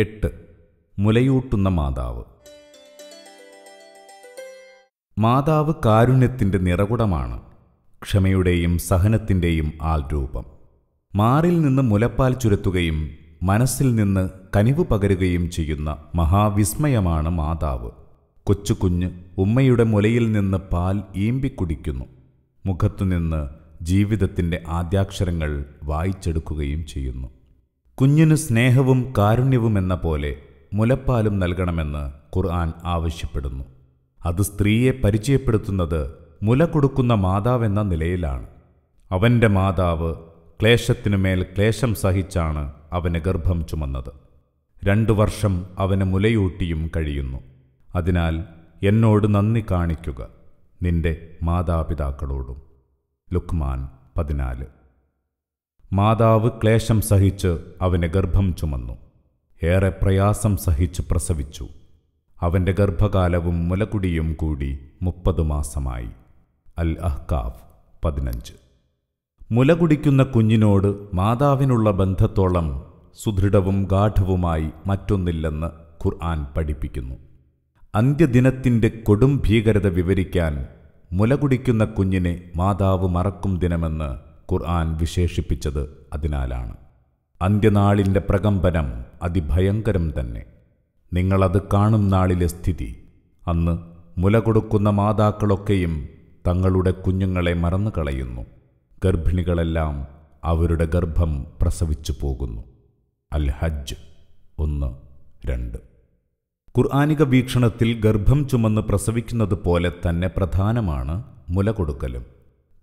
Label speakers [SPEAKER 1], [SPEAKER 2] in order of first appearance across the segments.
[SPEAKER 1] എട്ട് മുലയൂട്ടുന്ന മാതാവ് മാതാവ് കാരുണ്യത്തിൻ്റെ നിറകുടമാണ് ക്ഷമയുടെയും സഹനത്തിൻ്റെയും ആൾരൂപം മാറിൽ നിന്ന് മുലപ്പാൽ ചുരത്തുകയും മനസ്സിൽ നിന്ന് കനിവ് പകരുകയും ചെയ്യുന്ന മഹാവിസ്മയമാണ് മാതാവ് കൊച്ചു കുഞ്ഞ് ഉമ്മയുടെ മുലയിൽ നിന്ന് പാൽ ഈമ്പിക്കുടിക്കുന്നു മുഖത്തുനിന്ന് ജീവിതത്തിൻ്റെ ആദ്യാക്ഷരങ്ങൾ വായിച്ചെടുക്കുകയും ചെയ്യുന്നു കുഞ്ഞിന് സ്നേഹവും കാരുണ്യവും എന്ന പോലെ മുലപ്പാലും നൽകണമെന്ന് ഖുർആൻ ആവശ്യപ്പെടുന്നു അത് സ്ത്രീയെ പരിചയപ്പെടുത്തുന്നത് മുല കൊടുക്കുന്ന മാതാവെന്ന നിലയിലാണ് അവൻ്റെ മാതാവ് ക്ലേശത്തിനുമേൽ ക്ലേശം സഹിച്ചാണ് അവന് ഗർഭം ചുമന്നത് രണ്ടു വർഷം അവന് മുലയൂട്ടിയും കഴിയുന്നു അതിനാൽ എന്നോട് നന്ദി കാണിക്കുക നിന്റെ മാതാപിതാക്കളോടും ലുക്മാൻ പതിനാല് മാതാവ് ക്ലേശം സഹിച്ച് അവനെ ഗർഭം ചുമന്നു ഏറെ പ്രയാസം സഹിച്ച് പ്രസവിച്ചു അവൻ്റെ ഗർഭകാലവും മുലകുടിയും കൂടി മുപ്പത് മാസമായി അൽ അഹ്കാഫ് പതിനഞ്ച് മുലകുടിക്കുന്ന കുഞ്ഞിനോട് മാതാവിനുള്ള ബന്ധത്തോളം സുദൃഢവും ഗാഠവുമായി മറ്റൊന്നില്ലെന്ന് ഖുർആൻ പഠിപ്പിക്കുന്നു അന്ത്യദിനത്തിൻ്റെ കൊടും ഭീകരത വിവരിക്കാൻ മുലകുടിക്കുന്ന കുഞ്ഞിനെ മാതാവ് മറക്കും ദിനമെന്ന് ഖുർആൻ വിശേഷിപ്പിച്ചത് അതിനാലാണ് അന്ത്യനാളിൻ്റെ പ്രകമ്പനം അതിഭയങ്കരം തന്നെ നിങ്ങളത് കാണും നാളിലെ സ്ഥിതി അന്ന് മുല കൊടുക്കുന്ന മാതാക്കളൊക്കെയും തങ്ങളുടെ കുഞ്ഞുങ്ങളെ മറന്നു കളയുന്നു ഗർഭിണികളെല്ലാം അവരുടെ ഗർഭം പ്രസവിച്ചു പോകുന്നു അൽ ഹജ്ജ് ഒന്ന് രണ്ട് ഖുർആാനിക വീക്ഷണത്തിൽ ഗർഭം ചുമന്ന് പ്രസവിക്കുന്നത് പോലെ തന്നെ പ്രധാനമാണ് മുല കൊടുക്കലും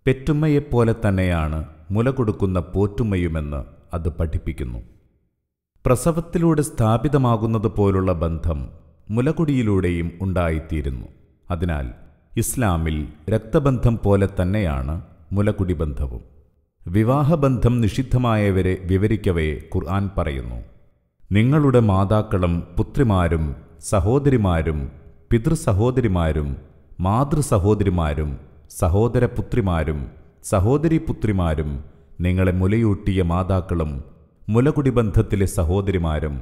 [SPEAKER 1] പെറ്റുമ്മയെപ്പോലെ തന്നെയാണ് മുല കൊടുക്കുന്ന പോറ്റുമ്മയുമെന്ന് അത് പഠിപ്പിക്കുന്നു പ്രസവത്തിലൂടെ സ്ഥാപിതമാകുന്നത് പോലുള്ള ബന്ധം മുലകുടിയിലൂടെയും ഉണ്ടായിത്തീരുന്നു അതിനാൽ ഇസ്ലാമിൽ രക്തബന്ധം പോലെ തന്നെയാണ് മുലകുടി ബന്ധവും വിവാഹബന്ധം നിഷിദ്ധമായവരെ വിവരിക്കവേ ഖുർആൻ പറയുന്നു നിങ്ങളുടെ മാതാക്കളും പുത്രിമാരും സഹോദരിമാരും പിതൃസഹോദരിമാരും മാതൃസഹോദരിമാരും സഹോദരപുത്രിമാരും സഹോദരിപുത്രിമാരും നിങ്ങളെ മുലയൂട്ടിയ മാതാക്കളും മുലകുടിബന്ധത്തിലെ സഹോദരിമാരും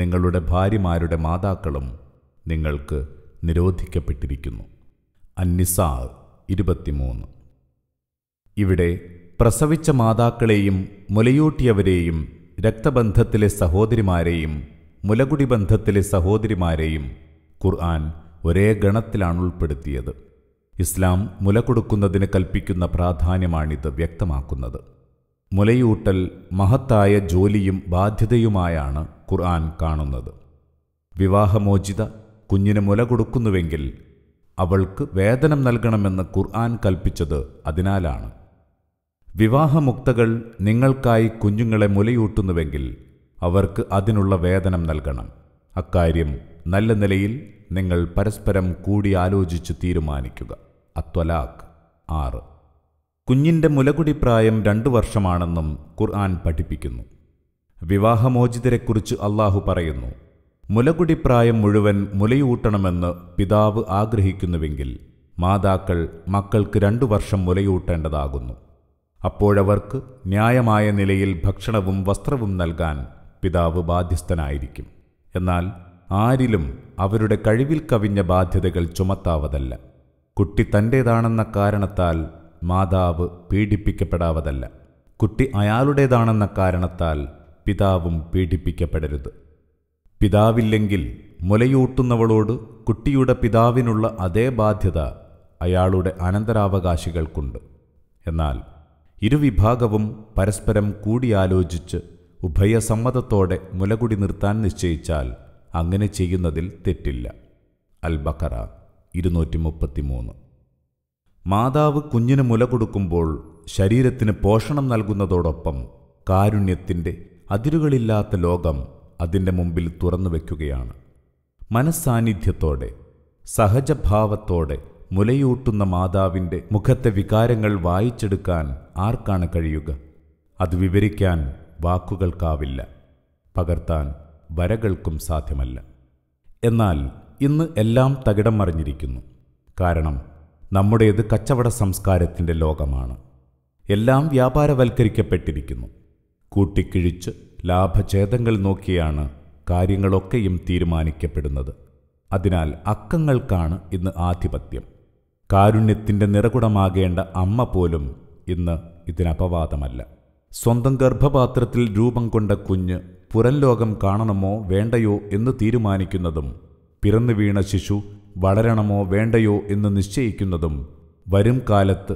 [SPEAKER 1] നിങ്ങളുടെ ഭാര്യമാരുടെ മാതാക്കളും നിങ്ങൾക്ക് നിരോധിക്കപ്പെട്ടിരിക്കുന്നു അന്നിസാ ഇരുപത്തിമൂന്ന് ഇവിടെ പ്രസവിച്ച മാതാക്കളെയും മുലയൂട്ടിയവരെയും രക്തബന്ധത്തിലെ സഹോദരിമാരെയും മുലകുടിബന്ധത്തിലെ സഹോദരിമാരെയും ഖുർആൻ ഒരേ ഗണത്തിലാണ് ഉൾപ്പെടുത്തിയത് ഇസ്ലാം മുല കൊടുക്കുന്നതിന് കൽപ്പിക്കുന്ന പ്രാധാന്യമാണിത് വ്യക്തമാക്കുന്നത് മുലയൂട്ടൽ മഹത്തായ ജോലിയും ബാധ്യതയുമായാണ് ഖുർആൻ കാണുന്നത് വിവാഹമോചിത കുഞ്ഞിന് മുല കൊടുക്കുന്നുവെങ്കിൽ അവൾക്ക് വേതനം നൽകണമെന്ന് ഖുർആൻ കൽപ്പിച്ചത് അതിനാലാണ് വിവാഹമുക്തകൾ നിങ്ങൾക്കായി കുഞ്ഞുങ്ങളെ മുലയൂട്ടുന്നുവെങ്കിൽ അവർക്ക് അതിനുള്ള വേതനം നൽകണം അക്കാര്യം നല്ല നിലയിൽ നിങ്ങൾ പരസ്പരം കൂടി ആലോചിച്ച് തീരുമാനിക്കുക അത്വലാഖ് ആറ് കുഞ്ഞിൻ്റെ പ്രായം രണ്ടു വർഷമാണെന്നും ഖുർആൻ പഠിപ്പിക്കുന്നു വിവാഹമോചിതരെക്കുറിച്ച് അള്ളാഹു പറയുന്നു മുലകുടി പ്രായം മുഴുവൻ മുലയൂട്ടണമെന്ന് പിതാവ് ആഗ്രഹിക്കുന്നുവെങ്കിൽ മാതാക്കൾ മക്കൾക്ക് രണ്ടു വർഷം മുലയൂട്ടേണ്ടതാകുന്നു അപ്പോഴവർക്ക് ന്യായമായ നിലയിൽ ഭക്ഷണവും വസ്ത്രവും നൽകാൻ പിതാവ് ബാധ്യസ്ഥനായിരിക്കും എന്നാൽ ആരിലും അവരുടെ കഴിവിൽ കവിഞ്ഞ ബാധ്യതകൾ ചുമത്താവതല്ല കുട്ടി തൻ്റേതാണെന്ന കാരണത്താൽ മാതാവ് പീഡിപ്പിക്കപ്പെടാവതല്ല കുട്ടി അയാളുടേതാണെന്ന കാരണത്താൽ പിതാവും പീഡിപ്പിക്കപ്പെടരുത് പിതാവില്ലെങ്കിൽ മുലയൂട്ടുന്നവളോട് കുട്ടിയുടെ പിതാവിനുള്ള അതേ ബാധ്യത അയാളുടെ അനന്തരാവകാശികൾക്കുണ്ട് എന്നാൽ ഇരുവിഭാഗവും പരസ്പരം കൂടിയാലോചിച്ച് ഉഭയസമ്മതത്തോടെ മുലകുടി നിർത്താൻ നിശ്ചയിച്ചാൽ അങ്ങനെ ചെയ്യുന്നതിൽ തെറ്റില്ല അൽ ഇരുന്നൂറ്റി മുപ്പത്തിമൂന്ന് മാതാവ് കുഞ്ഞിന് മുല കൊടുക്കുമ്പോൾ ശരീരത്തിന് പോഷണം നൽകുന്നതോടൊപ്പം കാരുണ്യത്തിൻ്റെ അതിരുകളില്ലാത്ത ലോകം അതിൻ്റെ മുമ്പിൽ തുറന്നു വയ്ക്കുകയാണ് മനസ്സാന്നിധ്യത്തോടെ സഹജഭാവത്തോടെ മുലയൂട്ടുന്ന മാതാവിൻ്റെ മുഖത്തെ വികാരങ്ങൾ വായിച്ചെടുക്കാൻ ആർക്കാണ് കഴിയുക അത് വിവരിക്കാൻ വാക്കുകൾക്കാവില്ല പകർത്താൻ വരകൾക്കും സാധ്യമല്ല എന്നാൽ ഇന്ന് എല്ലാം തകിടം മറിഞ്ഞിരിക്കുന്നു കാരണം നമ്മുടേത് കച്ചവട സംസ്കാരത്തിൻ്റെ ലോകമാണ് എല്ലാം വ്യാപാരവൽക്കരിക്കപ്പെട്ടിരിക്കുന്നു കൂട്ടിക്കിഴിച്ച് ലാഭഛേദങ്ങൾ നോക്കിയാണ് കാര്യങ്ങളൊക്കെയും തീരുമാനിക്കപ്പെടുന്നത് അതിനാൽ അക്കങ്ങൾക്കാണ് ഇന്ന് ആധിപത്യം കാരുണ്യത്തിൻ്റെ നിറകുടമാകേണ്ട അമ്മ പോലും ഇന്ന് ഇതിനപവാദമല്ല സ്വന്തം ഗർഭപാത്രത്തിൽ രൂപം കൊണ്ട കുഞ്ഞ് പുറം ലോകം കാണണമോ വേണ്ടയോ എന്ന് തീരുമാനിക്കുന്നതും പിറന്നു വീണ ശിശു വളരണമോ വേണ്ടയോ എന്ന് നിശ്ചയിക്കുന്നതും വരും കാലത്ത്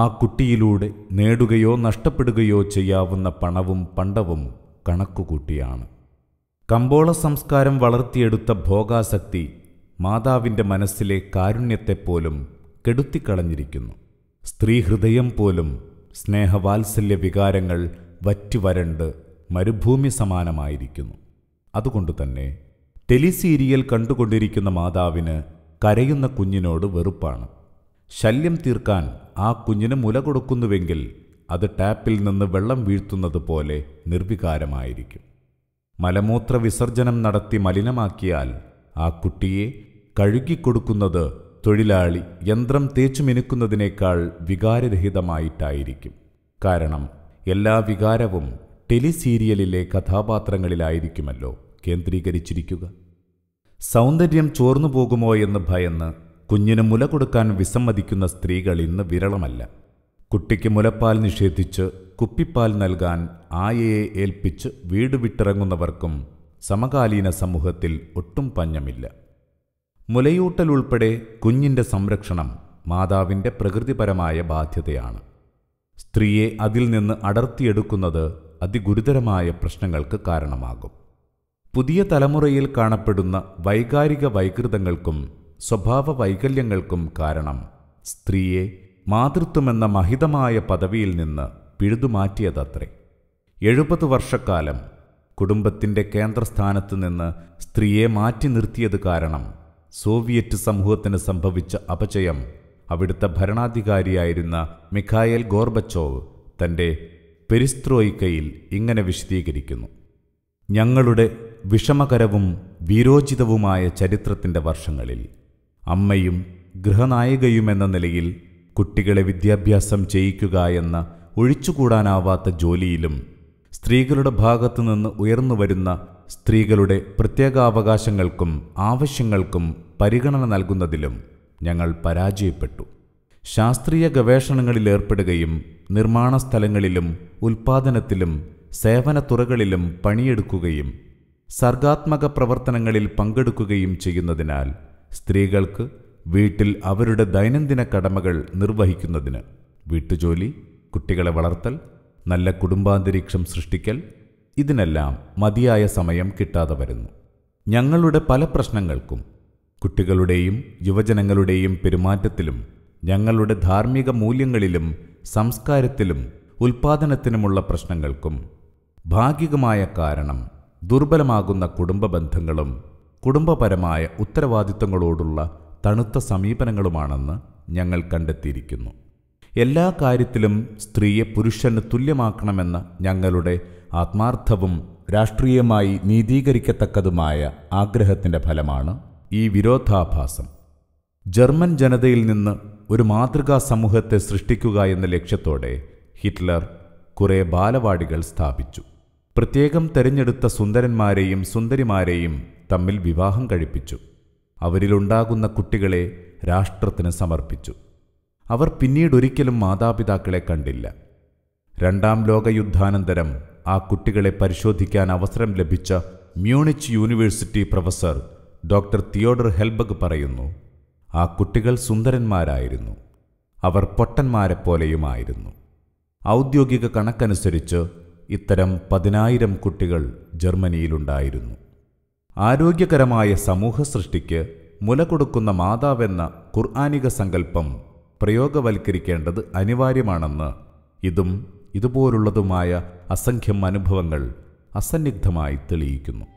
[SPEAKER 1] ആ കുട്ടിയിലൂടെ നേടുകയോ നഷ്ടപ്പെടുകയോ ചെയ്യാവുന്ന പണവും പണ്ടവും കണക്കുകൂട്ടിയാണ് കമ്പോള സംസ്കാരം വളർത്തിയെടുത്ത ഭോഗാസക്തി മാതാവിൻ്റെ മനസ്സിലെ കാരുണ്യത്തെപ്പോലും കെടുത്തിക്കളഞ്ഞിരിക്കുന്നു സ്ത്രീഹൃദയം പോലും സ്നേഹവാത്സല്യ വികാരങ്ങൾ വറ്റിവരണ്ട് മരുഭൂമി സമാനമായിരിക്കുന്നു അതുകൊണ്ടുതന്നെ ടെലിസീരിയൽ കണ്ടുകൊണ്ടിരിക്കുന്ന മാതാവിന് കരയുന്ന കുഞ്ഞിനോട് വെറുപ്പാണ് ശല്യം തീർക്കാൻ ആ കുഞ്ഞിന് മുല കൊടുക്കുന്നുവെങ്കിൽ അത് ടാപ്പിൽ നിന്ന് വെള്ളം വീഴ്ത്തുന്നത് പോലെ നിർവികാരമായിരിക്കും മലമൂത്ര വിസർജനം നടത്തി മലിനമാക്കിയാൽ ആ കുട്ടിയെ കഴുകിക്കൊടുക്കുന്നത് തൊഴിലാളി യന്ത്രം തേച്ചു മിനുക്കുന്നതിനേക്കാൾ വികാരരഹിതമായിട്ടായിരിക്കും കാരണം എല്ലാ വികാരവും ടെലിസീരിയലിലെ കഥാപാത്രങ്ങളിലായിരിക്കുമല്ലോ കേന്ദ്രീകരിച്ചിരിക്കുക സൗന്ദര്യം ചോർന്നു പോകുമോ എന്ന് ഭയന്ന് കുഞ്ഞിന് മുല കൊടുക്കാൻ വിസമ്മതിക്കുന്ന സ്ത്രീകൾ ഇന്ന് വിരളമല്ല കുട്ടിക്ക് മുലപ്പാൽ നിഷേധിച്ച് കുപ്പിപ്പാൽ നൽകാൻ ആയയെ ഏൽപ്പിച്ച് വീട് വിട്ടിറങ്ങുന്നവർക്കും സമകാലീന സമൂഹത്തിൽ ഒട്ടും പഞ്ഞമില്ല മുലയൂട്ടൽ ഉൾപ്പെടെ കുഞ്ഞിൻ്റെ സംരക്ഷണം മാതാവിൻ്റെ പ്രകൃതിപരമായ ബാധ്യതയാണ് സ്ത്രീയെ അതിൽ നിന്ന് അടർത്തിയെടുക്കുന്നത് അതിഗുരുതരമായ പ്രശ്നങ്ങൾക്ക് കാരണമാകും പുതിയ തലമുറയിൽ കാണപ്പെടുന്ന വൈകാരിക വൈകൃതങ്ങൾക്കും സ്വഭാവ വൈകല്യങ്ങൾക്കും കാരണം സ്ത്രീയെ മാതൃത്വമെന്ന മഹിതമായ പദവിയിൽ നിന്ന് പിഴുതുമാറ്റിയതത്രേ എഴുപത് വർഷക്കാലം കുടുംബത്തിൻ്റെ കേന്ദ്രസ്ഥാനത്ത് നിന്ന് സ്ത്രീയെ മാറ്റി നിർത്തിയത് കാരണം സോവിയറ്റ് സമൂഹത്തിന് സംഭവിച്ച അപചയം അവിടുത്തെ ഭരണാധികാരിയായിരുന്ന മിഖായൽ ഗോർബച്ചോവ് തൻ്റെ പെരിസ്ത്രോയിക്കയിൽ ഇങ്ങനെ വിശദീകരിക്കുന്നു ഞങ്ങളുടെ വിഷമകരവും വീരോചിതവുമായ ചരിത്രത്തിൻ്റെ വർഷങ്ങളിൽ അമ്മയും ഗൃഹനായികയുമെന്ന നിലയിൽ കുട്ടികളെ വിദ്യാഭ്യാസം ചെയ്യിക്കുക എന്ന ഒഴിച്ചുകൂടാനാവാത്ത ജോലിയിലും സ്ത്രീകളുടെ ഭാഗത്തുനിന്ന് ഉയർന്നു വരുന്ന സ്ത്രീകളുടെ പ്രത്യേകാവകാശങ്ങൾക്കും ആവശ്യങ്ങൾക്കും പരിഗണന നൽകുന്നതിലും ഞങ്ങൾ പരാജയപ്പെട്ടു ശാസ്ത്രീയ ഗവേഷണങ്ങളിലേർപ്പെടുകയും നിർമ്മാണ സ്ഥലങ്ങളിലും ഉൽപ്പാദനത്തിലും സേവന തുറകളിലും പണിയെടുക്കുകയും സർഗാത്മക പ്രവർത്തനങ്ങളിൽ പങ്കെടുക്കുകയും ചെയ്യുന്നതിനാൽ സ്ത്രീകൾക്ക് വീട്ടിൽ അവരുടെ ദൈനംദിന കടമകൾ നിർവഹിക്കുന്നതിന് വീട്ടുജോലി കുട്ടികളെ വളർത്തൽ നല്ല കുടുംബാന്തരീക്ഷം സൃഷ്ടിക്കൽ ഇതിനെല്ലാം മതിയായ സമയം കിട്ടാതെ വരുന്നു ഞങ്ങളുടെ പല പ്രശ്നങ്ങൾക്കും കുട്ടികളുടെയും യുവജനങ്ങളുടെയും പെരുമാറ്റത്തിലും ഞങ്ങളുടെ ധാർമ്മിക മൂല്യങ്ങളിലും സംസ്കാരത്തിലും ഉൽപാദനത്തിനുമുള്ള പ്രശ്നങ്ങൾക്കും ഭാഗികമായ കാരണം ദുർബലമാകുന്ന കുടുംബ ബന്ധങ്ങളും കുടുംബപരമായ ഉത്തരവാദിത്തങ്ങളോടുള്ള തണുത്ത സമീപനങ്ങളുമാണെന്ന് ഞങ്ങൾ കണ്ടെത്തിയിരിക്കുന്നു എല്ലാ കാര്യത്തിലും സ്ത്രീയെ പുരുഷന് തുല്യമാക്കണമെന്ന ഞങ്ങളുടെ ആത്മാർത്ഥവും രാഷ്ട്രീയമായി നീതീകരിക്കത്തക്കതുമായ ആഗ്രഹത്തിൻ്റെ ഫലമാണ് ഈ വിരോധാഭാസം ജർമ്മൻ ജനതയിൽ നിന്ന് ഒരു മാതൃകാ സമൂഹത്തെ സൃഷ്ടിക്കുക എന്ന ലക്ഷ്യത്തോടെ ഹിറ്റ്ലർ കുറേ ബാലവാടികൾ സ്ഥാപിച്ചു പ്രത്യേകം തെരഞ്ഞെടുത്ത സുന്ദരന്മാരെയും സുന്ദരിമാരെയും തമ്മിൽ വിവാഹം കഴിപ്പിച്ചു അവരിലുണ്ടാകുന്ന കുട്ടികളെ രാഷ്ട്രത്തിന് സമർപ്പിച്ചു അവർ പിന്നീടൊരിക്കലും മാതാപിതാക്കളെ കണ്ടില്ല രണ്ടാം ലോകയുദ്ധാനന്തരം ആ കുട്ടികളെ പരിശോധിക്കാൻ അവസരം ലഭിച്ച Munich university professor doctor Theodor Hellbrugge പറയുന്നു ആ കുട്ടികൾ സുന്ദരന്മാരായിരുന്നു അവർ പൊട്ടന്മാരെപ്പോലെയുമായിരുന്നു ഔദ്യോഗിക കണക്കനുസരിച്ച് ഇത്തരം പതിനായിരം കുട്ടികൾ ജർമ്മനിയിലുണ്ടായിരുന്നു ആരോഗ്യകരമായ സമൂഹ സൃഷ്ടിക്ക് മുല കൊടുക്കുന്ന മാതാവെന്ന ഖുർആാനിക സങ്കല്പം പ്രയോഗവൽക്കരിക്കേണ്ടത് അനിവാര്യമാണെന്ന് ഇതും ഇതുപോലുള്ളതുമായ അസംഖ്യം അനുഭവങ്ങൾ അസന്നിഗ്ധമായി തെളിയിക്കുന്നു